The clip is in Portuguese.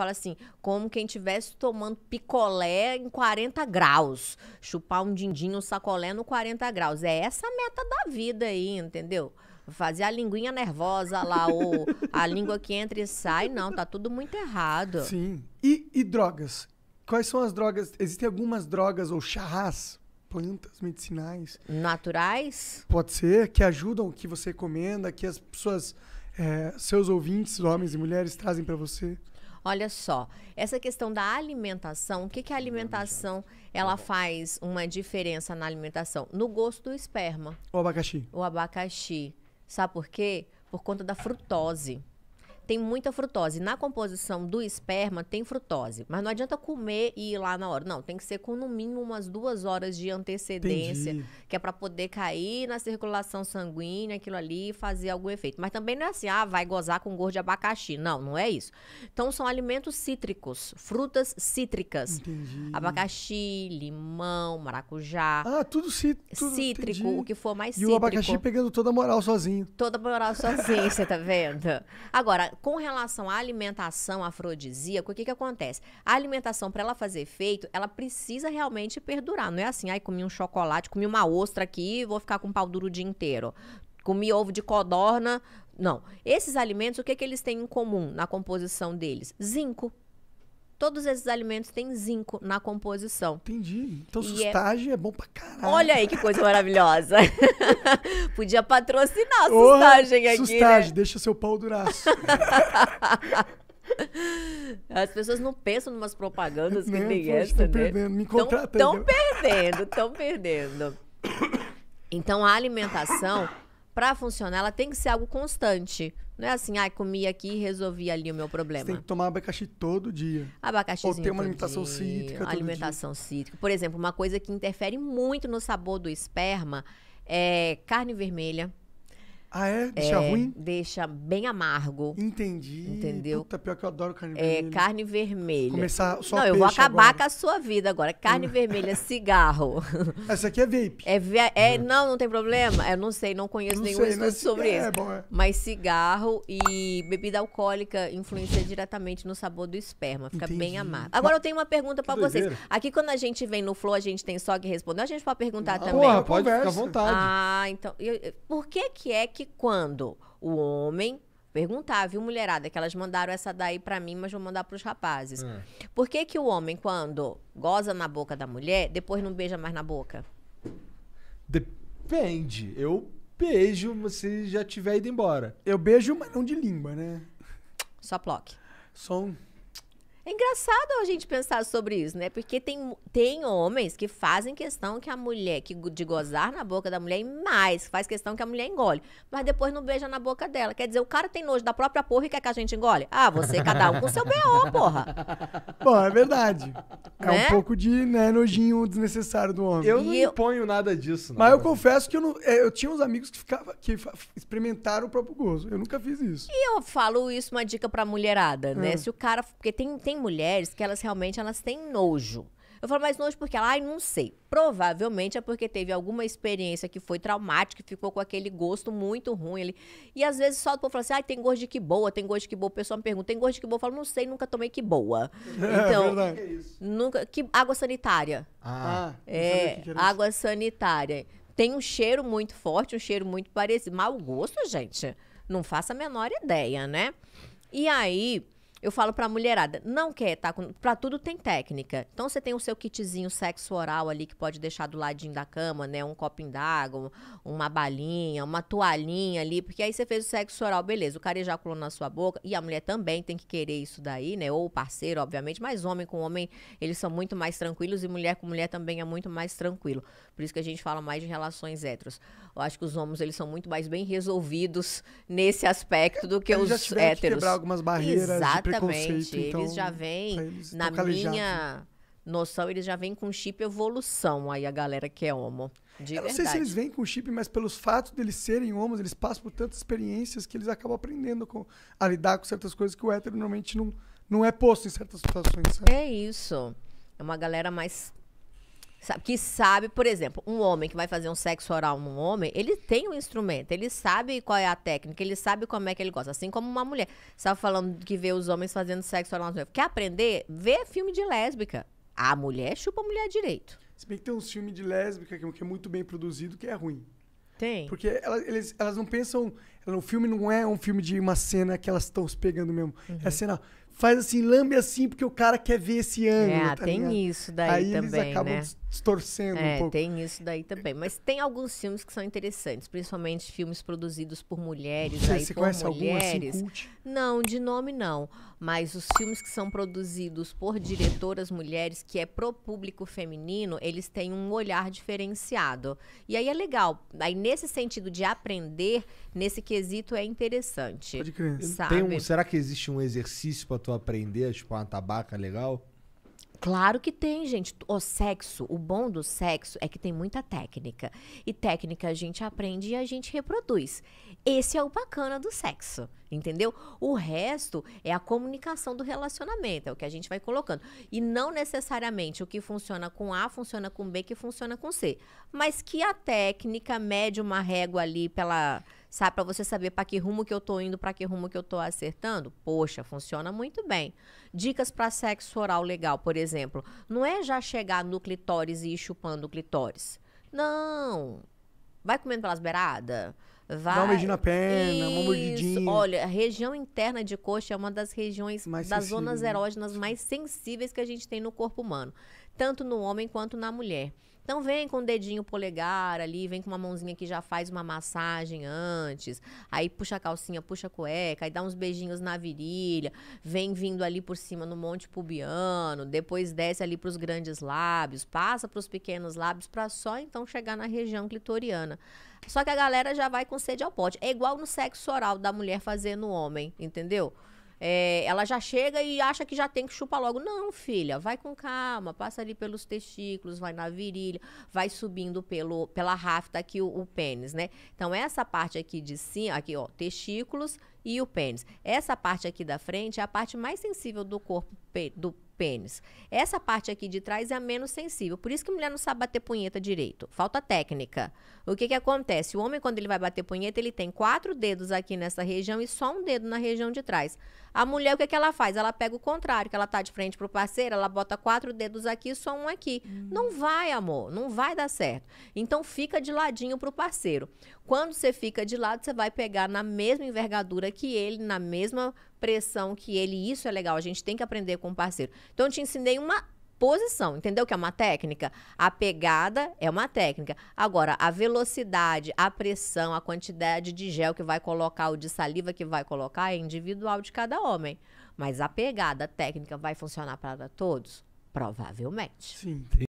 Fala assim, como quem estivesse tomando picolé em 40 graus. Chupar um dindinho, um sacolé no 40 graus. É essa a meta da vida aí, entendeu? Fazer a linguinha nervosa lá, ou a língua que entra e sai. Não, tá tudo muito errado. Sim. E, e drogas? Quais são as drogas? Existem algumas drogas ou charras, plantas medicinais. Naturais? Pode ser, que ajudam, que você recomenda, que as pessoas, é, seus ouvintes, homens e mulheres, trazem para você. Olha só, essa questão da alimentação, o que, que a alimentação ela tá faz uma diferença na alimentação? No gosto do esperma. O abacaxi. O abacaxi. Sabe por quê? Por conta da frutose tem muita frutose. Na composição do esperma tem frutose, mas não adianta comer e ir lá na hora. Não, tem que ser com no mínimo umas duas horas de antecedência, Entendi. que é para poder cair na circulação sanguínea, aquilo ali, e fazer algum efeito. Mas também não é assim, ah, vai gozar com gosto de abacaxi. Não, não é isso. Então são alimentos cítricos, frutas cítricas. Entendi. Abacaxi, limão, maracujá. Ah, tudo, ci, tudo cítrico, entendi. o que for mais e cítrico. E o abacaxi pegando toda a moral sozinho. Toda a moral sozinho, você tá vendo? Agora, com relação à alimentação afrodisíaca, o que, que acontece? A alimentação, para ela fazer efeito, ela precisa realmente perdurar. Não é assim, ai, comi um chocolate, comi uma ostra aqui e vou ficar com pau duro o dia inteiro. Comi ovo de codorna. Não. Esses alimentos, o que, que eles têm em comum na composição deles? Zinco. Todos esses alimentos têm zinco na composição. Entendi. Então, sustagem é... é... bom pra caralho. Olha aí que coisa maravilhosa. Podia patrocinar a sustagem aqui. Sustagem, né? deixa seu pau duraço. As pessoas não pensam numas propagandas que tem né, poxa, essa, né? Perdendo, me contratando. Estão perdendo, estão perdendo. Então a alimentação para funcionar, ela tem que ser algo constante. Não é assim, ai, ah, comi aqui e resolvi ali o meu problema. Você tem que tomar abacaxi todo dia. Abacaxi Ou ter uma alimentação dia, cítrica. alimentação dia. cítrica. Por exemplo, uma coisa que interfere muito no sabor do esperma é carne vermelha. Ah, é? Deixa é, ruim? Deixa bem amargo. Entendi. Entendeu? Puta, pior que eu adoro carne é, vermelha. É, carne vermelha. Começar só Não, eu vou acabar agora. com a sua vida agora. Carne hum. vermelha, cigarro. Essa aqui é vape. É, é, é, Não, não tem problema. Eu não sei, não conheço não nenhum sei, estudo sobre é isso. É, bom, é. Mas cigarro e bebida alcoólica influencia diretamente no sabor do esperma. Fica Entendi. bem amargo. Agora eu tenho uma pergunta para vocês. Doideira. Aqui quando a gente vem no Flow, a gente tem só que responder. A gente pode perguntar ah, também. Porra, pode ficar à vontade. Ah, então. Eu, por que que é que que quando o homem perguntar, viu, mulherada, que elas mandaram essa daí para mim, mas vou mandar para os rapazes. Hum. Por que que o homem quando goza na boca da mulher, depois não beija mais na boca? Depende. Eu beijo se já tiver ido embora. Eu beijo, mas não de língua, né? Só ploque. Só um é engraçado a gente pensar sobre isso, né? Porque tem, tem homens que fazem questão que a mulher, que de gozar na boca da mulher e mais, faz questão que a mulher engole. Mas depois não beija na boca dela. Quer dizer, o cara tem nojo da própria porra e quer que a gente engole? Ah, você, cada um com seu B.O., porra. Bom, é verdade. É né? um pouco de né, nojinho desnecessário do homem. Eu não eu... imponho nada disso. Não, Mas eu confesso que eu, não, é, eu tinha uns amigos que, ficava, que experimentaram o próprio gozo. Eu nunca fiz isso. E eu falo isso, uma dica pra mulherada, né? É. Se o cara... Porque tem, tem mulheres que elas realmente elas têm nojo. Eu falo mais longe porque ela, ai, não sei. Provavelmente é porque teve alguma experiência que foi traumática, e ficou com aquele gosto muito ruim ali. E às vezes só o povo fala assim, ai, tem gosto de que boa, tem gosto de que boa. O pessoal me pergunta, tem gosto de que boa? Eu falo, não sei, nunca tomei que boa. É então, é nunca. Que água sanitária. Ah, ah é, água sanitária. Tem um cheiro muito forte, um cheiro muito parecido. Mau gosto, gente. Não faço a menor ideia, né? E aí, eu falo pra mulherada, não quer, tá? Com... Pra tudo tem técnica. Então você tem o seu kitzinho sexo oral ali que pode deixar do ladinho da cama, né? Um copinho d'água, uma balinha, uma toalhinha ali, porque aí você fez o sexo oral, beleza. O cara ejaculou na sua boca e a mulher também tem que querer isso daí, né? Ou o parceiro, obviamente, mas homem com homem, eles são muito mais tranquilos e mulher com mulher também é muito mais tranquilo. Por isso que a gente fala mais de relações héteros. Eu acho que os homens, eles são muito mais bem resolvidos nesse aspecto do que Eu os já héteros. Que quebrar algumas barreiras. Exato. Eles Então, eles já então, vêm, na minha noção, eles já vêm com chip evolução, aí a galera que é homo. De eu verdade. não sei se eles vêm com chip, mas pelos fatos deles serem homos, eles passam por tantas experiências que eles acabam aprendendo com, a lidar com certas coisas que o hétero normalmente não, não é posto em certas situações. Sabe? É isso. É uma galera mais Sabe, que sabe, por exemplo, um homem que vai fazer um sexo oral num homem, ele tem um instrumento, ele sabe qual é a técnica, ele sabe como é que ele gosta. Assim como uma mulher. Estava falando que vê os homens fazendo sexo oral nas mulheres. Quer aprender? Vê filme de lésbica. A mulher chupa a mulher direito. Se bem que tem uns filmes de lésbica que é, é muito bem produzido que é ruim. Tem. Porque elas, elas não pensam. O filme não é um filme de uma cena que elas estão se pegando mesmo. É uhum. É a cena. Faz assim, lambe assim, porque o cara quer ver esse é, ângulo. É, tá tem ligado? isso daí Aí também. Eles né? acabam né? distorcendo é, um pouco. Tem isso daí também. Mas tem alguns filmes que são interessantes, principalmente filmes produzidos por mulheres. Você, aí, você por conhece mulheres. algum assim, Não, de nome não. Mas os filmes que são produzidos por diretoras mulheres, que é pro público feminino, eles têm um olhar diferenciado. E aí é legal. Aí nesse sentido de aprender, nesse que quesito é interessante. Pode crer. Sabe? Um, será que existe um exercício para tu aprender, tipo uma tabaca legal? Claro que tem, gente. O sexo, o bom do sexo é que tem muita técnica. E técnica a gente aprende e a gente reproduz. Esse é o bacana do sexo, entendeu? O resto é a comunicação do relacionamento, é o que a gente vai colocando. E não necessariamente o que funciona com A funciona com B, que funciona com C. Mas que a técnica mede uma régua ali pela sabe? Para você saber para que rumo que eu tô indo, para que rumo que eu tô acertando. Poxa, funciona muito bem. Dicas para sexo oral legal, por exemplo, não é já chegar no clitóris e ir chupando o clitóris. Não. Vai comendo pelas beiradas. Vai. Dá uma medida na perna, Isso. uma mordidinha. Olha, a região interna de coxa é uma das regiões mais das sensível. zonas né? erógenas mais sensíveis que a gente tem no corpo humano tanto no homem quanto na mulher. Então vem com o dedinho polegar ali, vem com uma mãozinha que já faz uma massagem antes, aí puxa a calcinha, puxa a cueca, aí dá uns beijinhos na virilha, vem vindo ali por cima no monte pubiano, depois desce ali para os grandes lábios, passa para os pequenos lábios para só então chegar na região clitoriana. Só que a galera já vai com sede ao pote. É igual no sexo oral da mulher fazer no homem, entendeu? é, ela já chega e acha que já tem que chupar logo. Não, filha, vai com calma, passa ali pelos testículos, vai na virilha, vai subindo pelo, pela rafta aqui o, o pênis, né? Então, essa parte aqui de cima, aqui, ó, testículos e o pênis. Essa parte aqui da frente é a parte mais sensível do corpo do pênis. Essa parte aqui de trás é a menos sensível. Por isso que a mulher não sabe bater punheta direito. Falta técnica. O que que acontece? O homem, quando ele vai bater punheta, ele tem quatro dedos aqui nessa região e só um dedo na região de trás. A mulher, o que, é que ela faz? Ela pega o contrário, que ela tá de frente pro parceiro, ela bota quatro dedos aqui e só um aqui. Hum. Não vai, amor, não vai dar certo. Então fica de ladinho pro parceiro. Quando você fica de lado, você vai pegar na mesma envergadura que ele, na mesma pressão que ele. Isso é legal, a gente tem que aprender com o parceiro. Então eu te ensinei uma posição, entendeu que é uma técnica? A pegada é uma técnica. Agora, a velocidade, a pressão, a quantidade de gel que vai colocar ou de saliva que vai colocar é individual de cada homem. Mas a pegada técnica vai funcionar para todos? Provavelmente. Sim.